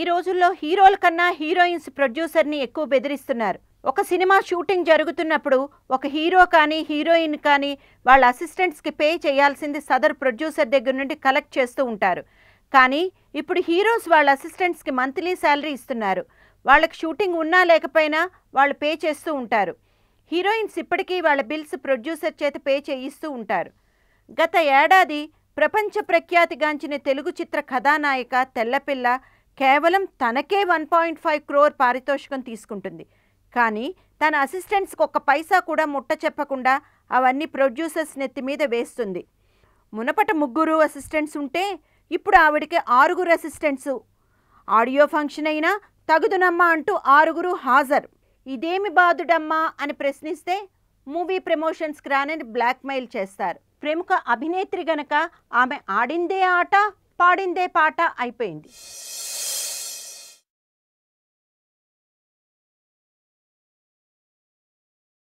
ఈ రోజుల్లో హీరోల కన్నా హీరోయిన్స్ ప్రొడ్యూసర్ని ఎక్కువ బెదిరిస్తున్నారు ఒక సినిమా షూటింగ్ జరుగుతున్నప్పుడు ఒక హీరో కానీ హీరోయిన్ కానీ వాళ్ళ అసిస్టెంట్స్కి పే చేయాల్సింది సదర్ ప్రొడ్యూసర్ దగ్గర నుండి కలెక్ట్ చేస్తూ ఉంటారు కానీ ఇప్పుడు హీరోస్ వాళ్ళ అసిస్టెంట్స్కి మంత్లీ శాలరీ ఇస్తున్నారు వాళ్ళకి షూటింగ్ ఉన్నా లేకపోయినా వాళ్ళు పే చేస్తూ ఉంటారు హీరోయిన్స్ ఇప్పటికీ వాళ్ళ బిల్స్ ప్రొడ్యూసర్ చేత పే చేయిస్తూ ఉంటారు గత ఏడాది ప్రపంచ ప్రఖ్యాతిగాంచిన తెలుగు చిత్ర కథానాయిక తెల్లపిల్ల కేవలం తనకే వన్ పాయింట్ ఫైవ్ క్రోర్ పారితోషికం తీసుకుంటుంది కానీ తన అసిస్టెంట్స్కి ఒక్క పైసా కూడా ముట్ట చెప్పకుండా అవన్నీ ప్రొడ్యూసర్స్ నెత్తి మీద వేస్తుంది మునపట ముగ్గురు అసిస్టెంట్స్ ఉంటే ఇప్పుడు ఆవిడకి ఆరుగురు అసిస్టెంట్సు ఆడియో ఫంక్షన్ అయినా తగుదునమ్మా అంటూ ఆరుగురు హాజర్ ఇదేమి బాదుడమ్మా అని ప్రశ్నిస్తే మూవీ ప్రమోషన్స్కి రానని బ్లాక్మెయిల్ చేస్తారు ప్రముఖ అభినేత్రి గనక ఆమె ఆడిందే ఆట పాడిందే పాట అయిపోయింది